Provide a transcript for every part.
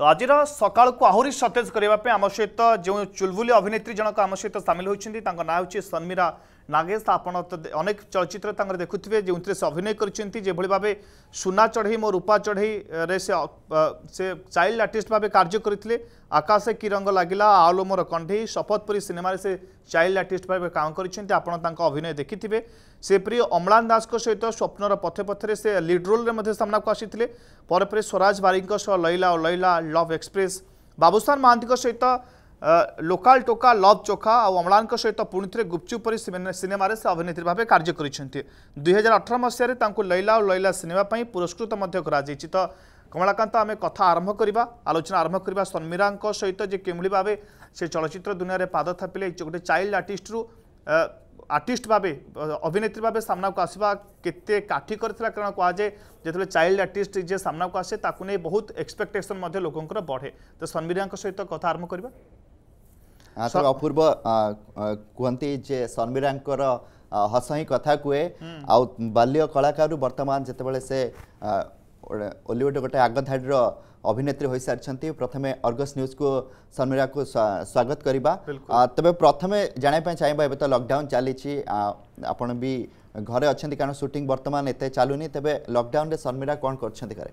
ତ ଆଜିର ସକାଳକୁ ଆହୁରି ସତେଜ କରିବା ପାଇଁ ଆମ ସହିତ ଯେଉଁ ଚୁଲବୁଲି ଅଭିନେତ୍ରୀ ଜଣକ ଆମ ସହିତ ସାମିଲ ହୋଇଛନ୍ତି ତାଙ୍କ ନାଁ ହେଉଛି ସନ୍ମିରା নাগেশ আপন অনেক চলচ্চিত্র তাঁর দেখুবে যে অভিনয় করছেন যেভাবে ভাবে সুনা চড়াই মো রূপা চড়াই সে চাইল্ড আর্টিস্ট ভাবে কার্য করে আকাশে কি রঙ লাগিলা আলো মোর কণ্ঠেই শপথপুরী সিনেমায় সে চাইল্ড আর্টিস্ট ভাবে কাম করেছেন আপনার তাঁর অভিনয় দেখিবে সেপরি অম্লান দাস সহিত স্বপ্নর পথে পথে সে লিড রোলে সামনাকু আসিলে পরে পরে স্বরাজ বারিক লইলা ও লইলা লভ এক্সপ্রেস বাবুসান মহান্তি সহিত লোকাল ଟୋକା ଲଭ୍ ଚୋଖା ଆଉ ଅମ୍ଳାନଙ୍କ ସହିତ ପୁଣି ଥରେ ଗୁପଚୁପ୍ ପରି ସିନେମାରେ ସେ ଅଭିନେତ୍ରୀ ଭାବେ କାର୍ଯ୍ୟ କରିଛନ୍ତି ଦୁଇହଜାର ଅଠର ମସିହାରେ ତାଙ୍କୁ ଲୈଲା ଓ ଲୈଲା ସିନେମା ପାଇଁ ପୁରସ୍କୃତ ମଧ୍ୟ କରାଯାଇଛି ତ କମଳାକାନ୍ତ ଆମେ କଥା ଆରମ୍ଭ କରିବା ଆଲୋଚନା ଆରମ୍ଭ କରିବା ସନ୍ମିରାଙ୍କ ସହିତ ଯେ କିଭଳି ଭାବେ ସେ ଚଳଚ୍ଚିତ୍ର ଦୁନିଆରେ ପାଦ ଥାପିଲେ ଗୋଟେ ଚାଇଲ୍ଡ ଆର୍ଟିଷ୍ଟରୁ আর্টিস্ট ভাবে অভিনেত্রী ভাবে সামনাকু আসবা কেতে কাঠি করে কারণ কুযায়ে যেত চাইল্ড আর্টিস্ট যে সামনাকু আসে তাকে বহু এক্সপেক্টেসন লোকর বড়ে তো সন্মিরা সহ কথা আরম্ভ করা ତାର ଅପୂର୍ବ କୁହନ୍ତି ଯେ ଶର୍ମିଳାଙ୍କର ହସ ହିଁ କଥା କୁହେ ଆଉ ବାଲ୍ୟ କଳାକାରରୁ ବର୍ତ୍ତମାନ ଯେତେବେଳେ ସେ ଓଲିଉଡ଼ ଗୋଟେ ଆଗଧାଡ଼ିର ଅଭିନେତ୍ରୀ ହୋଇସାରିଛନ୍ତି ପ୍ରଥମେ ଅର୍ଗସ୍ ନ୍ୟୁଜ୍କୁ ଶର୍ମିଳାକୁ ସ୍ୱାଗତ କରିବା ତେବେ ପ୍ରଥମେ ଜାଣିବା ପାଇଁ ଚାହିଁବା ଏବେ ତ ଲକଡାଉନ୍ ଚାଲିଛି ଆପଣ ବି ଘରେ ଅଛନ୍ତି କାରଣ ସୁଟିଂ ବର୍ତ୍ତମାନ ଏତେ ଚାଲୁନି ତେବେ ଲକଡାଉନ୍ରେ ଶର୍ମିଳା କ'ଣ କରୁଛନ୍ତି ଘରେ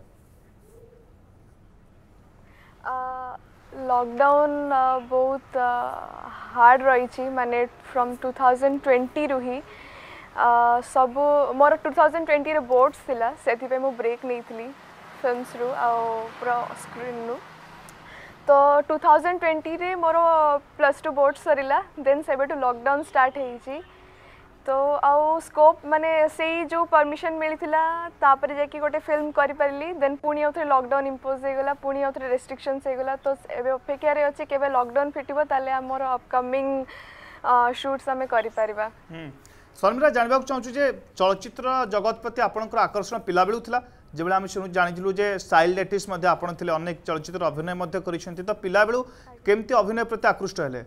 लकडाउन uh, बहुत हार्ड uh, रही माने फ्रम टू थाउजेंड ट्वेंटी रु ही सबु मोर टू थाउजेंड ट्वेंटी बोर्ड्स थिला सेथिपे मु ब्रेक नहीं तो थी फिल्मस रु आ पूरा स्क्रीन रु तो टू थाउजेंड ट्वेंटी मोर प्लस टू बोर्ड सरला देन से लकडाउन स्टार्ट होई तो आउ स्कोप माने सेई जो परमिशन मिलथिला तापर जाकि गोटे फिल्म करि देन पुणी आउथरे लॉकडाउन इंपोज हेगला पुणी आउथरे रेस्ट्रिक्शंस हेगला तो एबे अपेक्षा रे अछि केबे लॉकडाउन फिटिबो ताले हमर अपकमिंग शर्मिला जानबाक चाहछु चलचित्र जगत प्रति आपनकर आकर्षण पिला बेलु थिला जेबेला हम शुनु जानिलु जे स्टाइल लेटिस मध्ये अनेक चलचित्र अभिनय मध्ये तो पिला बेलु केमति अभिनय प्रति आकृष्ट हेले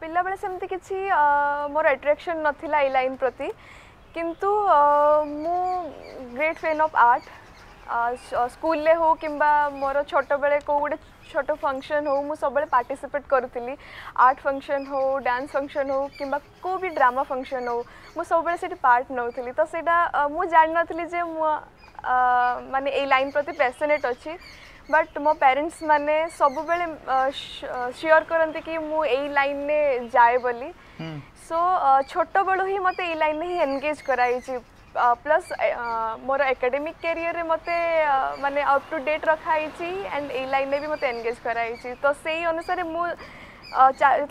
ପିଲାବେଳେ ସେମିତି କିଛି ମୋର ଆଟ୍ରାକ୍ସନ୍ ନଥିଲା ଏଇ ଲାଇନ୍ ପ୍ରତି କିନ୍ତୁ ମୁଁ ଗ୍ରେଟ୍ ଫ୍ୟାନ୍ ଅଫ୍ ଆର୍ଟ ସ୍କୁଲରେ ହଉ କିମ୍ବା ମୋର ଛୋଟବେଳେ କେଉଁ ଗୋଟେ ଛୋଟ ଫଙ୍କସନ୍ ହେଉ ମୁଁ ସବୁବେଳେ ପାର୍ଟିସିପେଟ୍ କରୁଥିଲି ଆର୍ଟ ଫଙ୍କସନ୍ ହେଉ ଡ୍ୟାନ୍ସ ଫଙ୍କସନ୍ ହେଉ କିମ୍ବା କେଉଁ ବି ଡ୍ରାମା ଫଙ୍କସନ୍ ହଉ ମୁଁ ସବୁବେଳେ ସେଠି ପାର୍ଟ ନେଉଥିଲି ତ ସେଇଟା ମୁଁ ଜାଣିନଥିଲି ଯେ ମୁଁ ମାନେ ଏଇ ଲାଇନ୍ ପ୍ରତି ପ୍ୟାସନେଟ୍ ଅଛି बट मो पेरेन्ट्स मैंने सबुबले सियोर करती कि मु लाइन में जाए बोली सो छोट बेलू ही मत ये लाइन ही एनगेज कराई प्लस मोर एकाडेमिक कैरियर मत मानने अप टू डेट रखाई एंड ये लाइन ने भी मत एनगेज कराई तो से अनुसार मुझे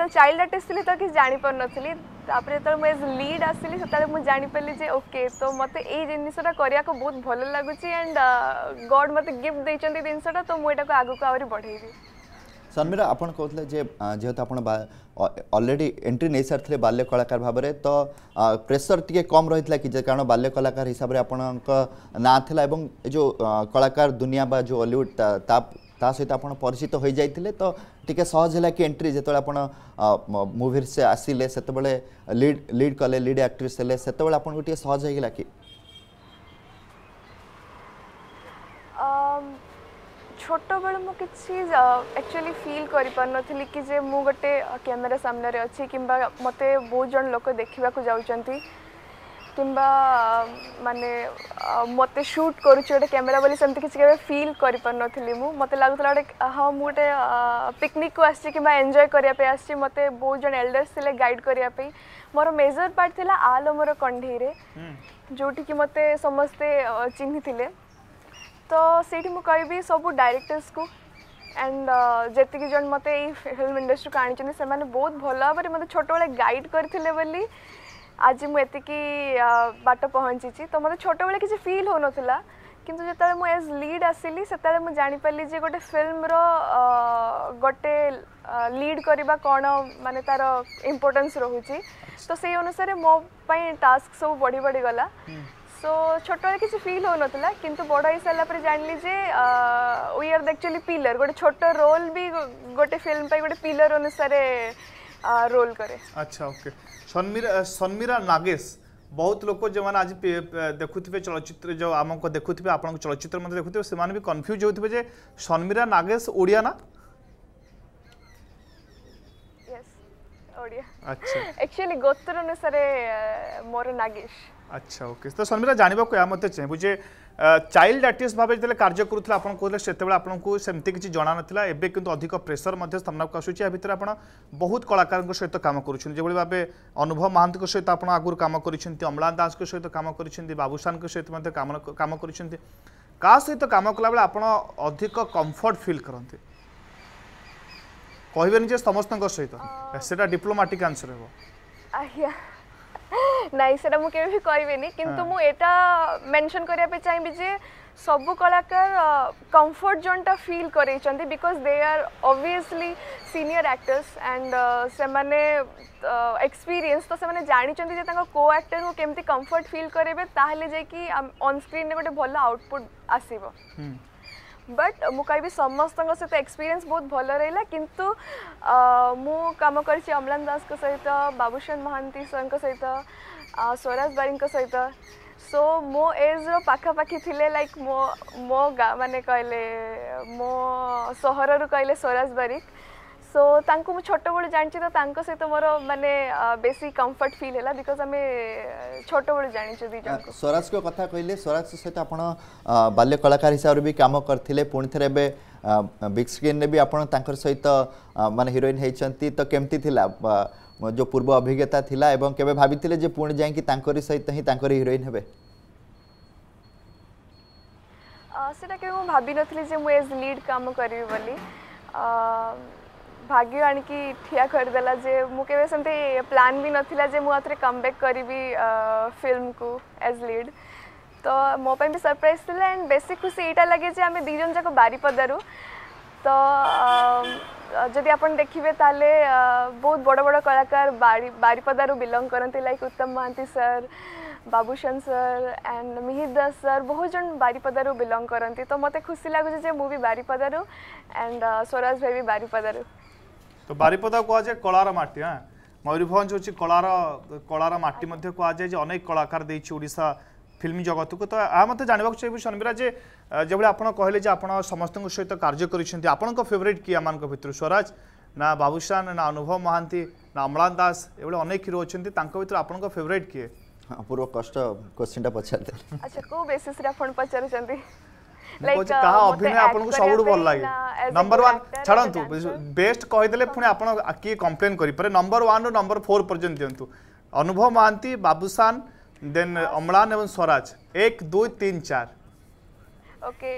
चाइल्ड आर्टिस्ट थी तो किसी जापर नी ତାପରେ ଯେତେବେଳେ ମୁଁ ଏଜ୍ ଲିଡ୍ ଆସିଲି ସେତେବେଳେ ମୁଁ ଜାଣିପାରିଲି ଯେ ଓକେ ତ ମୋତେ ଏଇ ଜିନିଷଟା କରିବାକୁ ବହୁତ ଭଲ ଲାଗୁଛି ଆଣ୍ଡ ଗଡ୍ ମୋତେ ଗିଫ୍ଟ ଦେଇଛନ୍ତି ଜିନିଷଟା ତ ମୁଁ ଏଇଟାକୁ ଆଗକୁ ଆହୁରି ବଢ଼େଇବି ସନ୍ମିରା ଆପଣ କହୁଥିଲେ ଯେ ଯେହେତୁ ଆପଣ ଅଲରେଡ଼ି ଏଣ୍ଟ୍ରି ନେଇସାରିଥିଲେ ବାଲ୍ୟ କଳାକାର ଭାବରେ ତ ପ୍ରେସର ଟିକେ କମ୍ ରହିଥିଲା କି ଯେ କାରଣ ବାଲ୍ୟ କଳାକାର ହିସାବରେ ଆପଣଙ୍କ ନାଁ ଥିଲା ଏବଂ ଏ ଯେଉଁ କଳାକାର ଦୁନିଆ ବା ଯେଉଁ ଅଲିଉଡ଼ ତା ତା ସହିତ ଆପଣ ପରିଚିତ ହୋଇଯାଇଥିଲେ ତ ଟିକେ ସହଜ ହେଲା କି ଏଣ୍ଟ୍ରି ଯେତେବେଳେ ଆପଣ ମୁଭିରେ ସେ ଆସିଲେ ସେତେବେଳେ ଲିଡ୍ ଲିଡ୍ କଲେ ଲିଡ୍ ଆକ୍ଟ୍ରେସ୍ ହେଲେ ସେତେବେଳେ ଆପଣଙ୍କୁ ଟିକେ ସହଜ ହେଇଗଲା କି ছোটবেলে মু কিছু একচুয়ালি ফিল করে পারি কি যে মু গোটে ক্যামেরা সামনে অছি কিংবা মতো বহু জন লোক দেখা যাচ্ছেন কিংবা মানে মতো সুট করছি গোটে ক্যামেরা বলে সেমতি কিছু কেবে ফিল করিপারি মু মতো লাগুলা গোটে হ্যাঁ মু গোটে পিকনিক আসছি কিংবা এনজয় করা আসছি মতো বহু জন এল্ডর্স লে গাইড করা মোর মেজর পার্ট লা আল মোর কণ্ঠেইরে যেটি কি মতো সমস্তে চিহ্নিলে তো সেইটি মু কবি সবু ডাইরেক্টর্স কু एंड जी जन मत फिल्म इंडस्ट्री को आनी बहुत भल भाव मतलब छोटो बड़े गाइड करते আজি ମୁଁ ଏତିକି ବାଟ ପହଞ୍ଚିଛି ତ ମୋତେ ଛୋଟବେଳେ କିଛି ଫିଲ୍ ହେଉନଥିଲା କିନ୍ତୁ ଯେତେବେଳେ ମୁଁ ଏଜ୍ ଲିଡ୍ ଆସିଲି ସେତେବେଳେ ମୁଁ ଜାଣିପାରିଲି ଯେ ଗୋଟେ ଫିଲ୍ମର ଗୋଟେ ଲିଡ୍ କରିବା କ'ଣ ମାନେ ତା'ର ଇମ୍ପୋର୍ଟାନ୍ସ ରହୁଛି ତ ସେଇ ଅନୁସାରେ ମୋ ପାଇଁ ଟାସ୍କ ସବୁ ବଢ଼ି ବଢ଼ିଗଲା ସୋ ଛୋଟବେଳେ କିଛି ଫିଲ୍ ହେଉନଥିଲା କିନ୍ତୁ ବଡ଼ ହେଇସାରିଲା ପରେ ଜାଣିଲି ଯେ ୱି ଆର୍ ଆକ୍ଚୁଆଲି ପିଲର୍ ଗୋଟେ ଛୋଟ ରୋଲ୍ ବି ଗୋଟେ ଫିଲ୍ମ ପାଇଁ ଗୋଟେ ପିଲର୍ ଅନୁସାରେ રોલ કરે અચ્છા ઓકે સન્મીરા સન્મીરા નાગેશ ବହୁତ ଲୋକ ଯେଉଁମାନେ ଆଜି ଦେଖୁଥିବେ ଚଳଚ୍ଚିତ୍ର ଯେଉଁ ଆମକୁ ଦେଖୁଥିବେ ଆପଣଙ୍କ ଚଳଚ୍ଚିତ୍ର ମଧ୍ୟ ଦେଖୁଥିବେ ସେମାନେ ବି କନଫ୍ୟୁଜ୍ ହେଉଥିବେ ଯେ ସନ୍ମିରା ନାଗେଶ ଓଡ଼ିଆ ନା ଆକ୍ଚୁଆଲି ଗୋତ୍ର ଅନୁସାରେ ମୋର ନାଗେଶ ଆଚ୍ଛା ଓକେ ତ ସନ୍ମିରା ଜାଣିବାକୁ ଏହା ମୋତେ ଚାହିଁବୁ ଯେ ଚାଇଲ୍ଡ ଆର୍ଟିଷ୍ଟ ଭାବେ ଯେତେବେଳେ କାର୍ଯ୍ୟ କରୁଥିଲେ ଆପଣ କହୁଥିଲେ ସେତେବେଳେ ଆପଣଙ୍କୁ ସେମିତି କିଛି ଜଣାନଥିଲା ଏବେ କିନ୍ତୁ ଅଧିକ ପ୍ରେସର ମଧ୍ୟ ସାମ୍ନାକୁ ଆସୁଛି ଏହା ଭିତରେ ଆପଣ ବହୁତ କଳାକାରଙ୍କ ସହିତ କାମ କରୁଛନ୍ତି ଯେଭଳି ଭାବେ ଅନୁଭବ ମହାନ୍ତଙ୍କ ସହିତ ଆପଣ ଆଗରୁ କାମ କରିଛନ୍ତି ଅମ୍ଳାନ ଦାସଙ୍କ ସହିତ କାମ କରିଛନ୍ତି ବାବୁସାନଙ୍କ ସହିତ ମଧ୍ୟ କାମ କାମ କରିଛନ୍ତି କାହା ସହିତ କାମ କଲାବେଳେ ଆପଣ ଅଧିକ କମ୍ଫର୍ଟ ଫିଲ୍ କରନ୍ତି କହିବେନି ଯେ ସମସ୍ତଙ୍କ ସହିତ ସେଟା ଡିପ୍ଲୋମାଟିକ୍ ଆନ୍ସର ହେବ ଆଜ୍ଞା ନାଇଁ ସେଇଟା ମୁଁ କେବେ ବି କହିବିନି କିନ୍ତୁ ମୁଁ ଏଇଟା ମେନସନ୍ କରିବା ପାଇଁ ଚାହିଁବି ଯେ ସବୁ କଳାକାର କମ୍ଫର୍ଟ ଜୋନ୍ଟା ଫିଲ୍ କରେଇଛନ୍ତି because they are obviously senior actors and ସେମାନେ ଏକ୍ସପିରିଏନ୍ସ ତ ସେମାନେ ଜାଣିଛନ୍ତି ଯେ ତାଙ୍କ କୋ ଆକ୍ଟରଙ୍କୁ କେମିତି କମ୍ଫର୍ଟ ଫିଲ୍ କରେଇବେ ତାହେଲେ ଯାଇକି ଅନ୍ ସ୍କ୍ରିନ୍ରେ ଗୋଟେ ଭଲ ଆଉଟପୁଟ୍ ଆସିବ बट मुकाईबी समस्तसँग सहित एक्सपीरियन्स बहुत भलो रहला किन्तु अ मु काम करसी अमलानदास क सहित बाबूशन महंती सँग सहित अ स्वराज बरीक सहित सो मो एज पाखा पाखी थिले लाइक मो मो गा माने कयले मो सोहर रु स्वराज बरीक सो तांको मु छोट बेलू जानी तो तांको सहित मोर माने बेसी कंफर्ट फील हैला बिकॉज आमे छोट बेलू जानी छु दिजन को स्वराज को कथा कहले स्वराज सहित आपण बाल्य कलाकार हिसाब रे भी काम करथिले पुण थरे बे बिग स्क्रीन रे भी आपण तांकर सहित माने हीरोइन हेचंती तो केमती थिला जो पूर्व अभिज्ञता थिला एवं केबे भाबिथिले जे पुण जाई कि तांकर सहित ही तांकर हीरोइन हेबे सेटा के मु भाबी नथिले एज लीड कम करी बोली भाग्य आणिकी ठिया करदेला जे मुझे सेमती प्लान भी नाला जे कम कमबैक करी फिल्म को एज लीड तो मोपाई भी सरप्राइज थी एंड बेसी खुशी यहाँ लगे जे आम दिजन जाक बारिपदारू तो जदि आप देखिए ताले बहुत बड़ बड़ कलाकार बारी बारिपदारू बिलंग करते like Uttam Mohanty sir Babushan sir and Mihir Das sir बहुत जन बारिपदारू बिलंग करती तो मत खुशी लगुच मुझे बारिपदारू एंड स्वराज भाई भी बारिपदारू তো বারিপদা কুযায়ে কলার মাটি হ্যাঁ ময়ূরভঞ্জ হচ্ছে কলার কলার মাটি আচ্ছা। মধ্যে কুযায়ে যে অনেক কলাকার দিয়েছে ওড়িশা ফিল্ম জগতকু তো আ মতো জাঁয়া চাইবু শর্মিরা যে যেভাবে আপনার কহিলেন যে আপনার সমস্ত সহ কার্য করেছেন আপনার ফেভরেট কি আমার ভিতর স্বরাজ না বাবুসান না অনুভব মহান্তি না অম্লান দাস এভাবে অনেক হিরো অনেক ভিতর আপনার ফেভরেট কি অপূর্ব কষ্ট কোশ্চিনটা পচারদে আচ্ছা কেউ বেসিসে আপনার পচারুচ্ছেন लाइक कहा uh, अभिनय आपन को सबुड भल लागे 1 छाड़ंतु बेस्ट कहि देले पुणे आपन की कंप्लेन करि परे नंबर 1 रो नंबर 4 पर्यंत दियंतु अनुभव महांती बाबूसान देन अमलान एवं स्वराज 1 2 3 4 ओके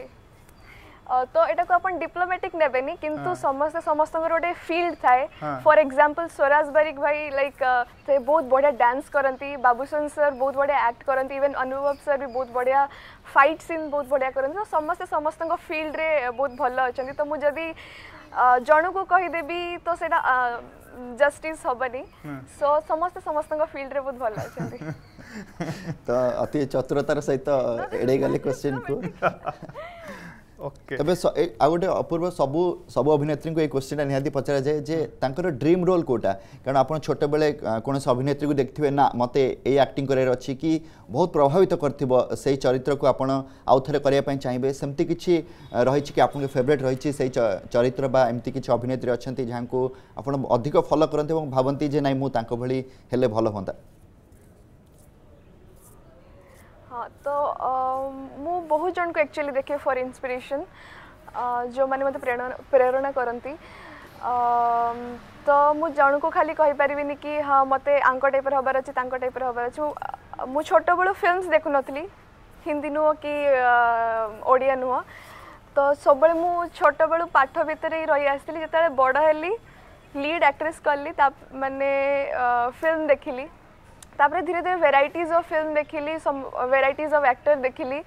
তো এটাকে আপনার ডিপ্লোমেটিক নেবেনি কিন্তু সমস্তে সমস্তর গোটে ফিল্ড থাকে ফর এক্সাম্পল স্বরাজ বারিক ভাই লাইক সে বহুত বঢ়িয়া ডান্স করতে বাবুসন স্যার বহুত বঢ়িয়া আক্ট করতে ইভেন অনুভব স্যার বি বহুত বঢ়িয়া ফাইট সিন বহুত বঢ়িয়া করতে তো সমস্তে সমস্ত ফিল্ডরে বহুত ভাল অনেক তো মু যদি জনকু কহিদেবি তো সেটা জস্টিস হবনি সো সমস্তে সমস্ত ফিল্ডরে বহুত ভাল অনেক তো অতি চতুরতার সহিত এড়াই গলে কোশ্চিন কু ତେବେ ଆଉ ଗୋଟେ ଅପୂର୍ବ ସବୁ ସବୁ ଅଭିନେତ୍ରୀଙ୍କୁ ଏଇ କ୍ୱେଶ୍ଚିନ୍ଟା ନିହାତି ପଚରାଯାଏ ଯେ ତାଙ୍କର ଡ୍ରିମ୍ ରୋଲ୍ କେଉଁଟା କାରଣ ଆପଣ ଛୋଟବେଳେ କୌଣସି ଅଭିନେତ୍ରୀକୁ ଦେଖିଥିବେ ନା ମୋତେ ଏଇ ଆକ୍ଟିଂ କରିବାର ଅଛି କି ବହୁତ ପ୍ରଭାବିତ କରିଥିବ ସେଇ ଚରିତ୍ରକୁ ଆପଣ ଆଉ ଥରେ କରିବା ପାଇଁ ଚାହିଁବେ ସେମିତି କିଛି ରହିଛି କି ଆପଣଙ୍କ ଫେଭରେଟ୍ ରହିଛି ସେଇ ଚରିତ୍ର বা ଏମିତି କିଛି ଅଭିନେତ୍ରୀ ଅଛନ୍ତି ଯାହାଙ୍କୁ ଆପଣ ଅଧିକ ଫଲୋ କରନ୍ତି ଏବଂ ଭାବନ୍ତି ଯେ ନାଇଁ ମୁଁ ତାଙ୍କ ଭଳି ହେଲେ ଭଲ ହୁଅନ୍ତା हाँ तो मु बहुत जन को एक्चुअली देखे फॉर इंस्पिरेशन जो मैंने मत प्रेरणा प्रेरणा करती तो मु जन को खाली कहीपरि कि हाँ मत आंक टाइप हबार अच्छे टाइप हबार अच्छे मु छोट बेलू फिल्मस देखु नी हिंदी नुह कि ओडिया नुह तो सब छोट बलू पाठ भितर ही रही आसती जो बड़ी लीड आक्ट्रेस कली मैंने फिल्म देखिली तापर धीरे धीरे वेरइट अफ फिल्म देखिली वेरइट अफ एक्टर देखिली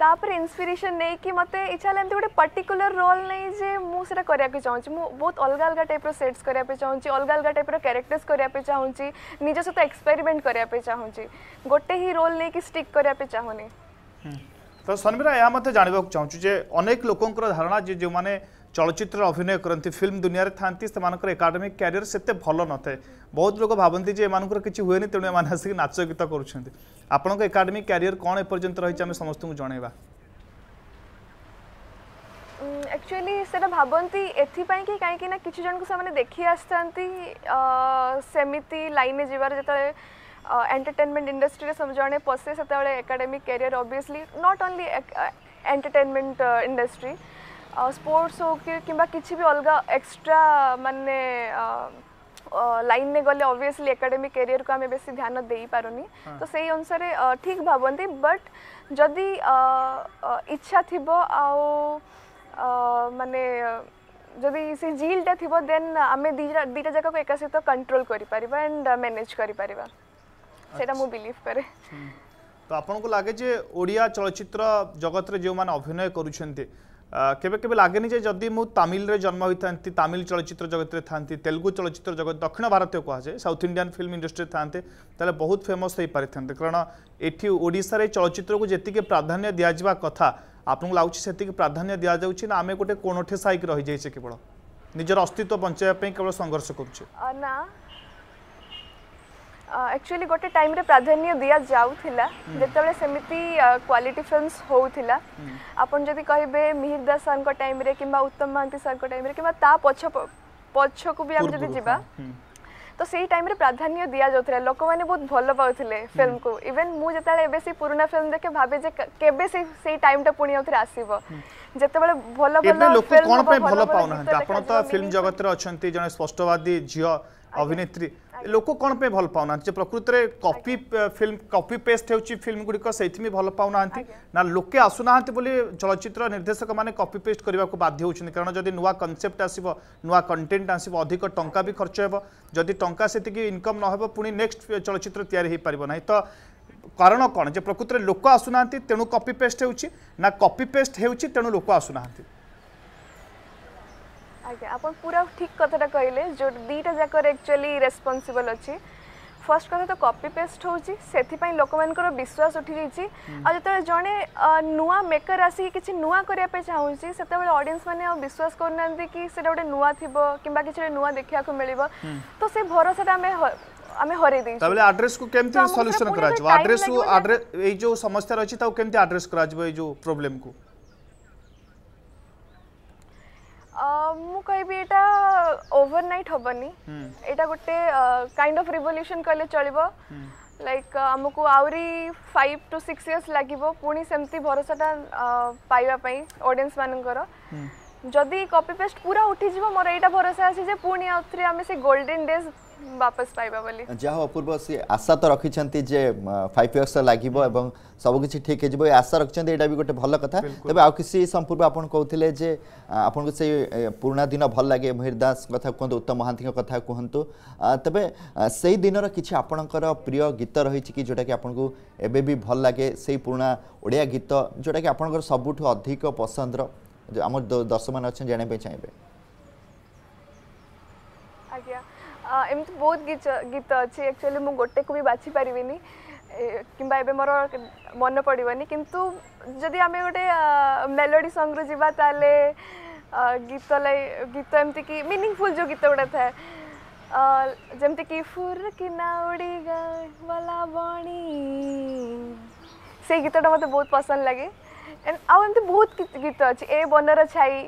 तापर इन्स्पिरेसन नहीं कि मत इच्छा एम गोटे पर्टिकुलर रोल नहीं जे मुझे करा चाहूँगी मुझ बहुत अलग अलग टाइप सेट्स करापे चाहूँगी अलग अलग टाइप रैरेक्टर्स करापे चाहिए निज सहित एक्सपेरिमेंट करापे चाहिए गोटे ही रोल नहीं कि स्टिक करापे चाहूनी हम्म। तो शनिरा यह जानवाक चाहूँ जनेक लोकर धारणा जो मैंने চলচ্চিত্র অভিনয় করতে ফিল্ম দুনিয়ার থাকে সে একাডেমিক ক্যারিয়ার সেতে ভালো নথায় বহুত লোক ভাবতে যে এমন কিছু হুয়ে তেমন এমন আসিক নাচ গীত করছেন আপনার একাডেমিক ক্যারিয়ার কম এপর্যন্ত রয়েছে আমি সমস্ত জনাইবা একচুয়ালি সেটা ভাবতে এথিপাই কি কাইকি না কিছু জনক সে দেখি আসতে সেমিতি লাইনে যাবার যেত এন্টারটেনমেন্ট ইন্ডস্ট্রিরে জনে পশে সেতবে academic career obviously not only entertainment industry sports हो कि किसी भी अलग एक्सट्रा मान लाइन में गले ऑब्वियसली एकेडमिक करियर को हमें बेस ध्यान दे पारुनी हाँ। तो सही अनुसार ठीक भावती बट जदि इच्छा थी आओ मानने जदि से जिल्टा थी देन आम दीटा जगह को एका सहित कंट्रोल कर मैनेज कर बिलीव करे हम्म। तो आपन लगे ओडिया चलचित्र जगत में जो मैंने अभिनय करुंट কেবে কেবে লাগে যে যদি মু তামিলরে জন্ম হয়ে থাকে তামিল চলচ্চিত্র জগতের থাকে তেলুগু চলচ্চিত্র জগত দক্ষিণ ভারতীয় কুহযায় সাউথ ইন্ডিয়ান ফিল্ম ইন্ডস্ট্রি থাকে তাহলে বহু ফেমস হয়ে পারি থাকে কারণ এটি ওড়শার এই চলচ্চিত্রকে যেতিকি প্রাধান্য দিয়া যা কথা আপনার লাগুছে সেতিকি প্রাধান্য দিয়া যাচ্ছে না আমি গোটে কোণঠে সাইক রয়ে যাইছে কেবল নিজের অস্তিত্ব বঞ্চাইয়া কেবল সংঘর্ষ করছে না एक्चुअली गोटे टाइम रे प्राधान्य दिया जाउथिला जेतेबेले सेमिति क्वालिटी फिल्म्स होउथिला आपण जदी कहबे मिहिर दास सर को टाइम रे किबा उत्तम महांती सर को टाइम रे किबा ता पछ पछ को भी हम जदी जिबा তো সেই টাইমে প্রাধান্য দিয়া যাওয়া লোক মানে বহুত ভাল পাওলে ফিল্ম কু ইভেন মু যেতে এবে সেই পুরোনা ফিল্ম দেখে ভাবে যে কেবে সেই সেই টাইমটা পুনি আউথরে আসিব যেতবেলে ভাল ভাল লোক কোন পাই ভাল পাও না আপন তো ফিল্ম জগতরে অছন্তি জনে স্পষ্টবাদী ঝিও অভিনেত্রী लोक कौन पे भल पा ना प्रकृत में कपी फिल्म कपी पेस्ट हो फिल्म गुड़िकल पा ना ना, लोके आसुना बोली चलचित्र निर्देशक मैंने कपी पेस्ट करने को बाध्य कारण जदि नुआ कनसेप्ट आसव नुआ कंटेन्ट आसो अधिक टाँह भी खर्च हो जदि टाँह से इनकम न हो पुणी नेक्स्ट चलचित्र या तो कारण कौन जो प्रकृत में लोक आसुना तेणु कपी पेस्ट हो कपी पेस्ट हो तेणु लोक आसुना আজ্ঞা আপনার পুরা ঠিক কথাটা কহিলেন যে দুইটা যাকর একচুয়ালি রেসপন্সিবল অছি ফার্স্ট কথা তো কপি পেস্ট হচ্ছে সেপাই লোক বিশ্বাস উঠি যাই আতবে জনে নূয়া মেকর আসি কিছু নূয়া করা চাহুছি সেতবে অডিয়েন্স মানে বিশ্বাস করু না কি সেটা গোটে নূয়া থিব কিংবা কিছু নূয়া দেখা মিলব তো সে ভরসাটা আমি আমি হরাই দেই তাহলে অ্যাড্রেস কো কেমতে সলিউশন করা যাব অ্যাড্রেস অ্যাড্রেস এই যে সমস্যা রয়েছে তাও কেমতে অ্যাড্রেস করা যাব এই যে প্রবলেম কো ମୁଁ କହିବି ଏଇଟା ଓଭରନାଇଟ୍ ହେବନି ଏଇଟା ଗୋଟେ କାଇଣ୍ଡ ଅଫ୍ ରିଭଲ୍ୟୁସନ୍ କହିଲେ ଚଳିବ ଲାଇକ୍ ଆମକୁ ଆହୁରି ଫାଇଭ୍ ଟୁ ସିକ୍ସ ଇୟର୍ସ ଲାଗିବ ପୁଣି ସେମିତି ଭରସାଟା ପାଇବା ପାଇଁ ଅଡ଼ିଏନ୍ସ ମାନଙ୍କର ଯଦି କପି ପେଷ୍ଟ ପୁରା ଉଠିଯିବ ମୋର ଏଇଟା ଭରସା ଅଛି ଯେ ପୁଣି ଆଉ ଥରେ ଆମେ ସେ ଗୋଲ୍ଡେନ୍ ଡେଜ୍ वापस पाइबा बोली जाहो अपूर्व से आशा तो रखिछंती जे 5 इयर्स लागिबो एवं सब किछि ठीक हे जबो आशा रखिछंती एटा भी गोटे भल कथा तबे आ किछि संपूर्ण आपण कहउथिले जे आपण को से पुराना दिन भल लागे महिरदास कथा कोहंतु उत्तम महांती कथा कोहंतु तबे सेही दिनर किछि आपणकर प्रिय गीत रहिछि कि जोटा कि आपण को एबे भी भल लागे सेही पुराना ओडिया गीत जोटा कि आपणकर सबुठु अधिक पसंदर ଆମ ଦର୍ଶକମାନେ ଅଛନ୍ତି ଜାଣିବା ପାଇଁ ଚାହିଁବେ एम तो बहुत गीत गीत अच्छे एक्चुअली मुझे गोटे को भी बाछी पारिनी कि मोर मन पड़ोनि कितु जदि आम गोटे मेलोडी संग रु जीत गीत गीत एमती कि मिनिंगफुल जो गीत गुड़ा था जमती कि गीत कि मतलब बहुत पसंद लगे एंड आम बहुत गीत अच्छे ए बनर छाई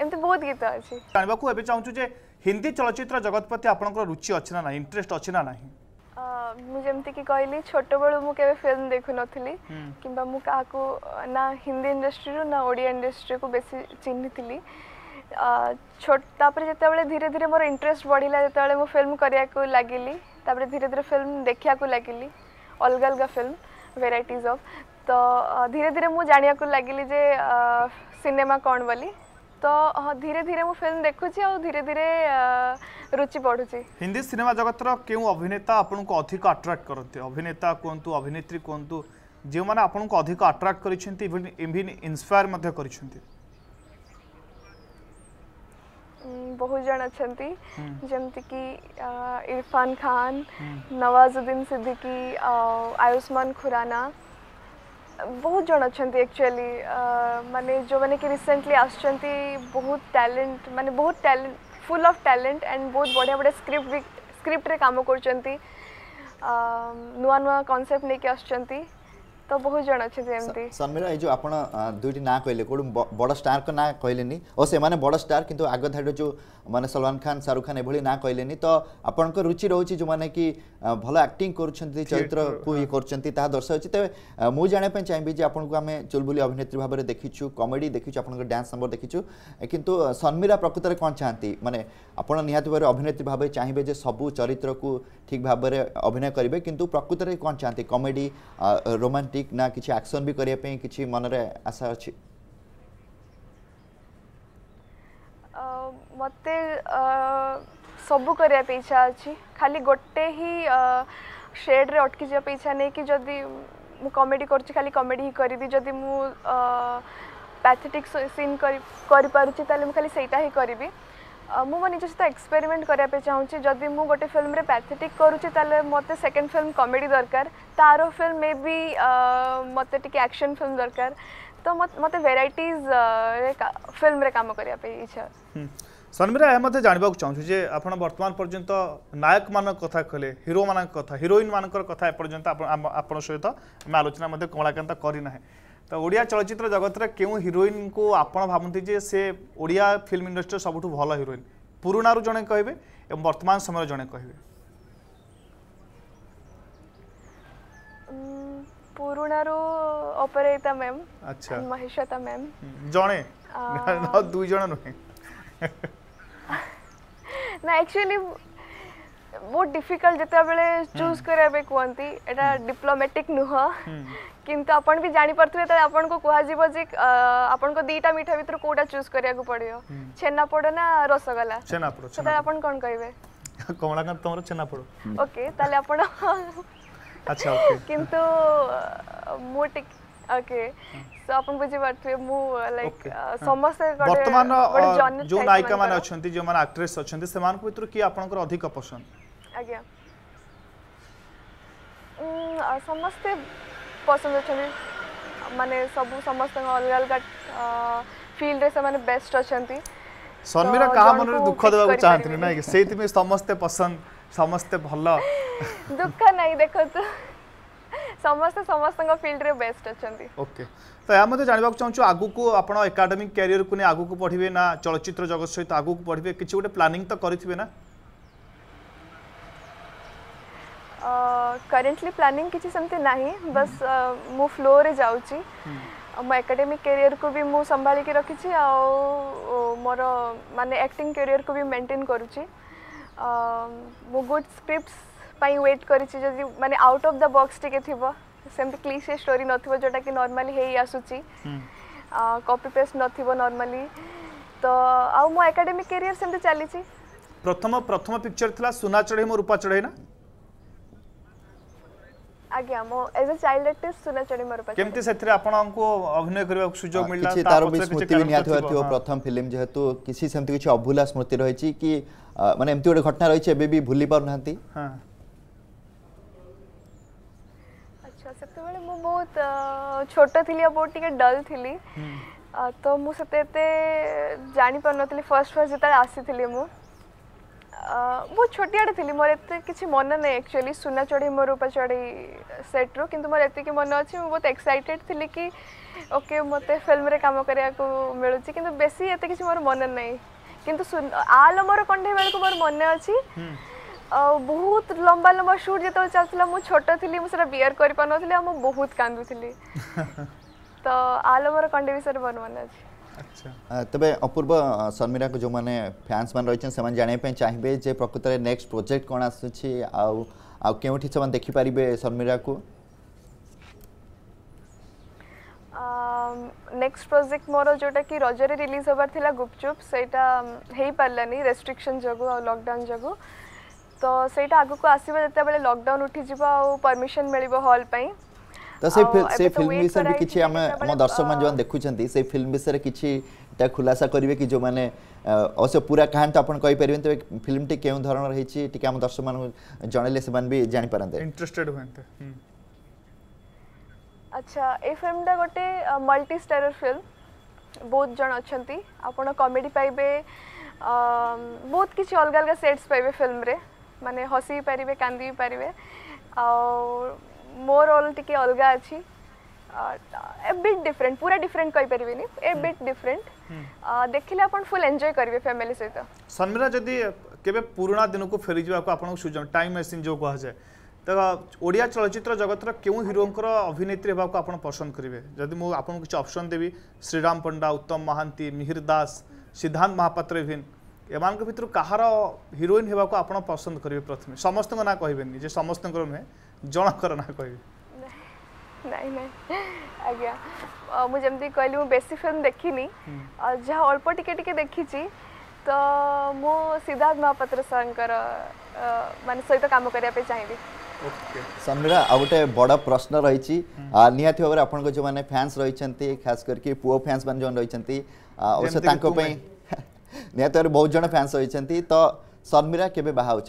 एम बहुत गीत अच्छे जानवाक चाहूँ हिंदी चलचित्र जगत प्रति आप रुचि अच्छे ना इंटरेस्ट अच्छे ना ना मुझे कहली छोट बलू फिल्म देखु नी कि हम्म। ना हिंदी इंडस्ट्री रू ना ओडिया इंडस्ट्री को बेस चिन्ह छोटे जिते धीरे धीरे मोर इंटरेस्ट बढ़ला जो मुझे फिल्म करा लगिली तापर धीरे धीरे फिल्म देखा लगली अलग अलग फिल्म भेरइट अफ तो धीरे धीरे मुझे जानवाक लगिली जे सिनेमा कौन बोली तो धीरे धीरे मु फिल्म देखु धीरे धीरे रुचि बढ़ु हिंदी सिनेमा जगत रो अभिनेता आपन को अधिक अट्रैक्ट अभिनेता कोंतु अभिनेत्री कोंतु जे माने आपन अधिक अट्रैक्ट करि छेंती इवन इवन बहुत जन अच्छा जमती कि इरफान खान नवाजुद्दीन सिद्दीकी आयुष्मान खुराना बहुत जन अच्छा एक्चुअली मैंने जो मैंने कि रिसेंटली आस बहुत टैलेंट मैंने बहुत talent full of talent and बहुत बढ़िया बढ़िया स्क्रिप्ट भी स्क्रिप्ट रे काम कर नुआ नुआ कनसेप्ट लेके आस तो बहुत जन अच्छा एमती समीरा ये जो आपन दुटी ना कहले को बड़ स्टार को ना कहले नी बड़ स्टार कि आगे जो मैंने सलमान खान शाहरुख खान एभली ना कहले तो आपण रुचि रोचे जो मैंने कि भल आक्ट कर चरित्र को ही कर दर्शाई तेज मुझे जानापी चाहिए आपको आम चुलबुली अभिनेत्री भाव में देखी कमेडी देखी आप डांस नंबर देखी कितु शर्मीरा प्रकृत कौन चाहती मानने आपड़ निहत भाव अभिनेत्री भाव चाहिए सब चरित्र को ठीक भाव में अभिनय करेंगे कि प्रकृत कौन चाहती कमेडी रोमांटिक ना कि आक्शन भी करने कि मनरे आशा अच्छी मत सब करने इच्छा अच्छी खाली गोटे ही सेड अटकी जा इच्छा नहीं कि जदि मु कॉमेडी कर खाली कॉमेडी ही करी जदि मु पैथेटिक्स सीन करें खाली सेटा करी मुझे निज सहित एक्सपेरिमेंट करने चाहूँगी जदि मु गोटे फिल्म रे पैथेटिक करुच्ची तेल मत सेकेंड फिल्म कमेडी दरकार तार फिल्म मे बी मत एक्शन फिल्म दरकार ତ ମୋତେ ଭେରାଇଟିଜ୍ ଫିଲ୍ମରେ କାମ କରିବା ପାଇଁ ଇଚ୍ଛା ସନ୍ମିରା ଏହା ମଧ୍ୟ ଜାଣିବାକୁ ଚାହୁଁଛୁ ଯେ ଆପଣ ବର୍ତ୍ତମାନ ପର୍ଯ୍ୟନ୍ତ ନାୟକମାନଙ୍କ କଥା କହିଲେ ହିରୋମାନଙ୍କ କଥା ହିରୋଇନ୍ ମାନଙ୍କର କଥା ଏପର୍ଯ୍ୟନ୍ତ ଆପଣଙ୍କ ସହିତ ଆମେ ଆଲୋଚନା ମଧ୍ୟ କମଳାକାନ୍ତ କରିନାହିଁ ତ ଓଡ଼ିଆ ଚଳଚ୍ଚିତ୍ର ଜଗତରେ କେଉଁ ହିରୋଇନ୍କୁ ଆପଣ ଭାବନ୍ତି ଯେ ସେ ଓଡ଼ିଆ ଫିଲ୍ମ ଇଣ୍ଡଷ୍ଟ୍ରିର ସବୁଠୁ ଭଲ ହିରୋଇନ୍ ପୁରୁଣାରୁ ଜଣେ କହିବେ ଏବଂ ବର୍ତ୍ତମାନ ସମୟରେ ଜଣେ କହିବେ ପୁରୁଣାରୁ ଅପରାଜିତା ମ୍ୟାମ୍ ଆଚ୍ଛା ମହେଶ୍ୱତା ମ୍ୟାମ୍ ଜଣେ ଦୁଇ ଜଣ ନୁହେଁ ନା ଆକ୍ଚୁଆଲି ବହୁତ ଡିଫିକଲ୍ଟ ଯେତେବେଳେ ଚୁଜ୍ କରିବା ପାଇଁ କୁହନ୍ତି ଏଇଟା ଡିପ୍ଲୋମେଟିକ୍ ନୁହଁ କିନ୍ତୁ ଆପଣ ବି ଜାଣିପାରୁଥିବେ ତାହେଲେ ଆପଣଙ୍କୁ କୁହାଯିବ ଯେ ଆପଣଙ୍କ ଦୁଇଟା ମିଠା ଭିତରୁ କୋଉଟା ଚୁଜ୍ କରିବାକୁ ପଡ଼ିବ ଛେନାପୋଡ଼ ନା ରସଗୋଲା ସେଟା ଆପଣ କ'ଣ କହିବେ କମଳାକାନ୍ତ ତମର ଛେନାପୋଡ଼ ଓକେ ତାହେଲେ ଆପଣ ଆଚ୍ଛା ଓକେ କିନ୍ତୁ ମୁଁ ଟିକେ ଓକେ ସୋ ଆପଣ ବୁଝିପାରୁଥିବେ ମୁଁ ଲାଇକ୍ ସମସ୍ତେ ବର୍ତ୍ତମାନ ଯେଉଁ ନାୟିକା ମାନେ ଅଛନ୍ତି ଯେଉଁମାନେ ଆକ୍ଟ୍ରେସ୍ ଅଛନ୍ତି ସେମାନଙ୍କ ଭିତରୁ କିଏ ଆପଣଙ୍କର ଅଧିକ ପସନ୍ଦ ଆଜ୍ଞା ସମସ୍ତେ ପସନ୍ଦ ଅଛନ୍ତି ମାନେ ସବୁ ସମସ୍ତଙ୍କ ଅଲଗା ଅଲଗା ଫିଲ୍ଡରେ ସେମାନେ ବେଷ୍ଟ ଅଛନ୍ତି ଶର୍ମିର କାହା ମନରେ ଦୁଃଖ ଦେବାକୁ ଚାହାନ୍ତିନି ନାଇଁ ସେଇଥିପାଇଁ ସମସ୍ତେ ପସନ୍ଦ ସମସ୍ତେ ଭଲ ଦୁଃଖ ନାହିଁ ଦେଖନ୍ତୁ ସମସ୍ତେ ସମସ୍ତଙ୍କ ଫିଲ୍ଡରେ ବେଷ୍ଟ ଅଛନ୍ତି ଓକେ ତ ଏହା ମଧ୍ୟ ଜାଣିବାକୁ ଚାହୁଁଛୁ ଆଗକୁ ଆପଣ ଏକାଡେମିକ୍ କ୍ୟାରିୟରକୁ ନେଇ ଆଗକୁ ପଢ଼ିବେ ନା ଚଳଚ୍ଚିତ୍ର ଜଗତ ସହିତ ଆଗକୁ ପଢ଼ିବେ କିଛି ଗୋଟେ ପ୍ଲାନିଂ ତ କରିଥିବେ ନା करेन्टली प्लानिंग किसी सेमती ना बस मु फ्लो रे जाऊँगी मो एकाडेमिक कैरियर को भी मुझे संभालिकी रखी मोर मानने एक्टिंग कैरियर को भी मेंटेन करुच्ची ମୁଁ ଗୁଡ଼ ସ୍କ୍ରିପ୍ଟସ୍ ପାଇଁ ୱେଟ୍ କରିଛି ଯଦି ମାନେ ଆଉଟ୍ ଅଫ୍ ଦ ବକ୍ସ ଟିକେ ଥିବ ସେମିତି କ୍ଲିସେ ଷ୍ଟୋରି ନଥିବ ଯେଉଁଟାକି ନର୍ମାଲି ହେଇ ଆସୁଛି କପି ପେଷ୍ଟ ନଥିବ ନର୍ମାଲି ତ ଆଉ ମୋ ଏକାଡେମିକ୍ କ୍ୟାରିୟର ସେମିତି ଚାଲିଛି ପ୍ରଥମ ପ୍ରଥମ ପିକ୍ଚର ଥିଲା ସୁନା ଚଢ଼େଇ ମୋ ରୂପା ଚଢ଼େଇ ନା ଆଜ୍ଞା ମୁଁ ଏଜ୍ ଏ ଚାଇଲ୍ଡ ଆର୍ଟିଷ୍ଟ ସୁନାଚଡ଼ି ମୋର ପାଖରେ କେମିତି ସେଥିରେ ଆପଣଙ୍କୁ ଅଭିନୟ କରିବାକୁ ସୁଯୋଗ ମିଳିଲା କିଛି ତାର ବି ସ୍ମୃତି ବି ନିହାତି ଥିବ ପ୍ରଥମ ଫିଲ୍ମ ଯେହେତୁ କିଛି ସେମିତି କିଛି ଅଭୁଲା ସ୍ମୃତି ରହିଛି କି ମାନେ ଏମିତି ଗୋଟେ ଘଟଣା ରହିଛି ଏବେ ବି ଭୁଲି ପାରୁନାହାନ୍ତି ଆଚ୍ଛା ସେତେବେଳେ ମୁଁ ବହୁତ ଛୋଟ ଥିଲି ଆଉ ବହୁତ ଟିକେ ଡଲ୍ ଥିଲି ତ ମୁଁ ସେତେ ଏତେ ଜାଣିପାରୁନଥିଲି ଫାର୍ଷ୍ଟ ଫାର୍ଷ୍ଟ ଯେତେବେଳେ ଆସିଥିଲି ମୁଁ ବହୁତ ଛୋଟିଆଟେ ଥିଲି ମୋର ଏତେ କିଛି ମନେ ନାହିଁ ଆକ୍ଚୁଆଲି ସୁନା ଚଢ଼େଇ ମୋ ରୂପା ଚଢ଼େଇ ସେଟ୍ରୁ କିନ୍ତୁ ମୋର ଏତିକି ମନେ ଅଛି ମୁଁ ବହୁତ ଏକ୍ସାଇଟେଡ଼୍ ଥିଲି କି ଓକେ ମୋତେ ଫିଲ୍ମରେ କାମ କରିବାକୁ ମିଳୁଛି କିନ୍ତୁ ବେଶୀ ଏତେ କିଛି ମୋର ମନେ ନାହିଁ କିନ୍ତୁ ଆଲ ମୋର କଣ୍ଢେଇ ବେଳକୁ ମୋର ମନେ ଅଛି ଆଉ ବହୁତ ଲମ୍ବା ଲମ୍ବା ସୁଟ୍ ଯେତେବେଳେ ଚାଲିଥିଲା ମୁଁ ଛୋଟ ଥିଲି ମୁଁ ସେଟା ବିୟର୍ କରିପାରୁନଥିଲି ଆଉ ମୁଁ ବହୁତ କାନ୍ଦୁଥିଲି ତ ଆଲମର କଣ୍ଢେଇ ବିଷୟରେ ମୋର ମନେ ଅଛି তবে অপূর্ব শর্মিরা যে ফ্যান্স মানে রয়েছেন সে জাঁয়া চাইবে যে প্রকৃতরে নেক্সট প্রোজেক্ট কোণ আসুচি আউঠি সে দেখিপারে শর্মিরা কু নেক্সট প্রোজেক্ট মোর যেটা কি রজরে রিলিজ হবার লা গুপচুপ সেইটা হয়ে পারানি রেস্ট্রিকশন যোগ লকডাউন যোগ তো সেইটা আগুক আসবে যেতবে লকডাউন উঠিযোগ আমিশন মিলব হল পাই ତ ସେ ସେ ଫିଲ୍ମ ବିଷୟରେ ବି କିଛି ଆମେ ଆମ ଦର୍ଶକମାନେ ଯେଉଁମାନେ ଦେଖୁଛନ୍ତି ସେଇ ଫିଲ୍ମ ବିଷୟରେ କିଛିଟା ଖୁଲାସା କରିବେ କି ଯେଉଁମାନେ ଅବଶ୍ୟ ପୁରା କାହାଣୀ ତ ଆପଣ କହିପାରିବେନି ତେବେ ଫିଲ୍ମଟି କେଉଁ ଧରଣର ହେଇଛି ଟିକେ ଆମ ଦର୍ଶକମାନଙ୍କୁ ଜଣେଇଲେ ସେମାନେ ବି ଜାଣିପାରନ୍ତେ ଇଣ୍ଟରେଷ୍ଟେଡ୍ ହୁଅନ୍ତେ ଆଚ୍ଛା ଏ ଫିଲ୍ମଟା ଗୋଟେ ମଲ୍ଟି ଷ୍ଟାରର ଫିଲ୍ମ ବହୁତ ଜଣ ଅଛନ୍ତି ଆପଣ କମେଡ଼ି ପାଇବେ ବହୁତ କିଛି ଅଲଗା ଅଲଗା ସେଟ୍ସ ପାଇବେ ଫିଲ୍ମରେ ମାନେ ହସି ବି ପାରିବେ କାନ୍ଦି ବି ପାରିବେ ଆଉ मो रोल टी अलग अच्छी बिट डिफरेंट पूरा डिफरेंट कही पारे ए बिट डिफरेंट देखने फुल एंजय करेंगे फैमिली सहित शर्मिला जदि केवे पुराणा दिन को फेरी जाए टाइम मेसीन जो कह जाए तो ओडिया चलचित्र जगत रे हिरो अभिनेत्री हाँ को आज पसंद करेंगे जदि मुझे किसी अप्सन देवी श्रीराम पंडा उत्तम महांति मिहिर दास सिद्धांत महापात्र इन एम भितर कहार हिरोईन होगा आप पसंद करेंगे प्रथम समस्त ना कहे समस्त नुहे जना कर ना कोई नहीं नहीं अज्ञा मुझे जमी फिल्म देखी हम्म। जहाँ अल्प टिके टिके देखी तो मु सिद्धार्थ महापात्र सर मान सहित कम करने चाहिए शर्मिला आ गए बड़ प्रश्न रही निहत जो मैंने फैन्स रही खास करके पुओ फैन्स मैंने जो रही अवश्य निहत भाव बहुत जन फैन्स रही तो शर्मिला के बाहर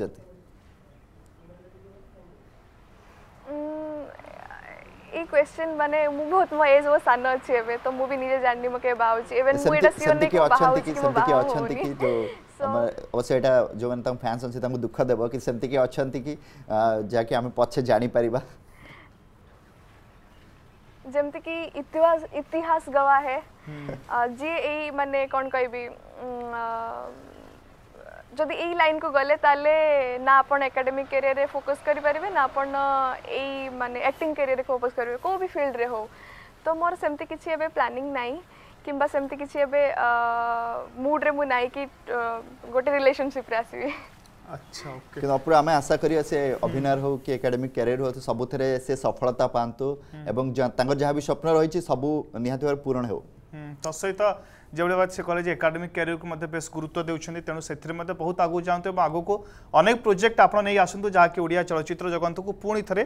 ક્વેશ્ચન મને હું બહુત મો એજ વો સાનો છે હવે તો હું બી નીજે જાણની મકે બાઉ છે ઇવન હું એટા સિયોન ને કે બાઉ છે કે બાઉ અછંતી કે જો ଅବଶ୍ୟ ଏଇଟା ଯେଉଁମାନେ ତାଙ୍କ ଫ୍ୟାନ୍ସ ଅଛନ୍ତି ତାଙ୍କୁ ଦୁଃଖ ଦେବ କି ସେମିତି କିଏ ଅଛନ୍ତି କି ଯାହାକି ଆମେ ପଛେ ଜାଣିପାରିବା ଯେମିତି କି ଇତିହାସ ଇତିହାସ ଗୱାହ ହେ ଯିଏ ଏଇ ମାନେ କ'ଣ କହିବି যদি এই লাইনকু গেলে তাহলে না আপনার একাডেমিক ক্যারিয়ারে ফোকস করে পারবে না আপনার এই মানে অ্যাক্টিং ক্যারিয়ারে ফোকস করবে কেউ বি ফিল্ডরে হোক তো মোর সেমতি কিছু এবে প্ল্যানিং নাই কিংবা সেমতি কিছু এবে মুডরে মু নাই কি গোটে রিলেশনশিপ রে আসিবি আচ্ছা ওকে কিন্তু অপরে আমি আশা করি সে অভিনয় হোক কি একাডেমিক ক্যারিয়ার হোক সবুথরে সে সফলতা পাঁতু এবং তাঙ্কর যাহা বি স্বপ্ন রয়েছে সবু নিহাতি ভাবে পূরণ হোক তো সহিত जो भाई से कहे एकाडेमिक क्यारि को बे गुरुत्व देखते तेणु से बहुत आगे जाते आगक अनेक प्रोजेक्ट आप आसत जहाँकि चलचित्र जगत को पुणि थे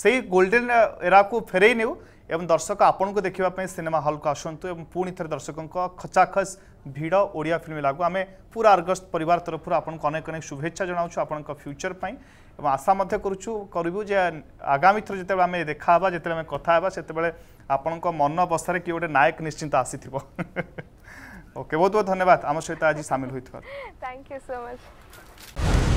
से गोल्डेन एरा को फेरे ने दर्शक आपन को देखापी सिनेमा हल को आसतु और पुणी थे दर्शकों खचाखच भिड़ ओडिया फिल्म लागू आम पूरा अर्गस्ट पर तरफ आपको अनेक अनेक शुभेच्छा जनावु आप फ्यूचर पर आशा करूँ जे आगामी थर जो आम देखा जिते कथा से आपण मन बसार किए गोटे नायक निश्चिंत आसी थ ओके बहुत बहुत धन्यवाद आम सहित आज सामिल होता थैंक यू सो मच